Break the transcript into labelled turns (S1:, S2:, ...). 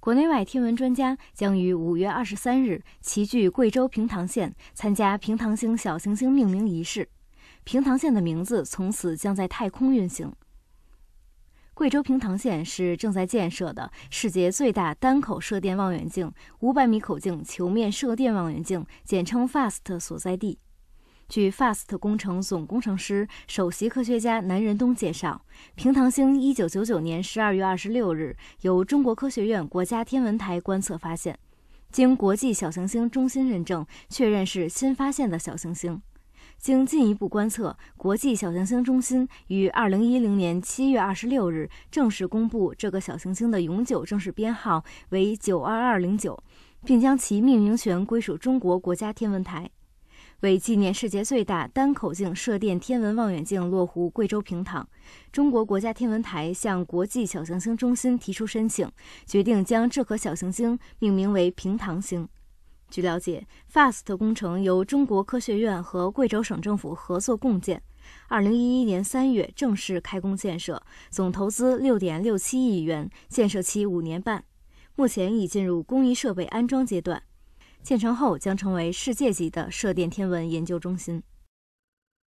S1: 国内外天文专家将于五月二十三日齐聚贵州平塘县，参加平塘星小行星命名仪式。平塘县的名字从此将在太空运行。贵州平塘县是正在建设的世界最大单口射电望远镜——五百米口径球面射电望远镜（简称 FAST） 所在地。据 FAST 工程总工程师、首席科学家南仁东介绍，平塘星一九九九年十二月二十六日由中国科学院国家天文台观测发现，经国际小行星中心认证确认是新发现的小行星。经进一步观测，国际小行星中心于二零一零年七月二十六日正式公布这个小行星的永久正式编号为九二二零九，并将其命名权归属中国国家天文台。为纪念世界最大单口径射电天文望远镜落户贵州平塘，中国国家天文台向国际小行星中心提出申请，决定将这颗小行星命名为平塘星。据了解，FAST 工程由中国科学院和贵州省政府合作共建，二零一一年三月正式开工建设，总投资六点六七亿元，建设期五年半，目前已进入工艺设备安装阶段。建成后将成为世界级的射电天文研究中心。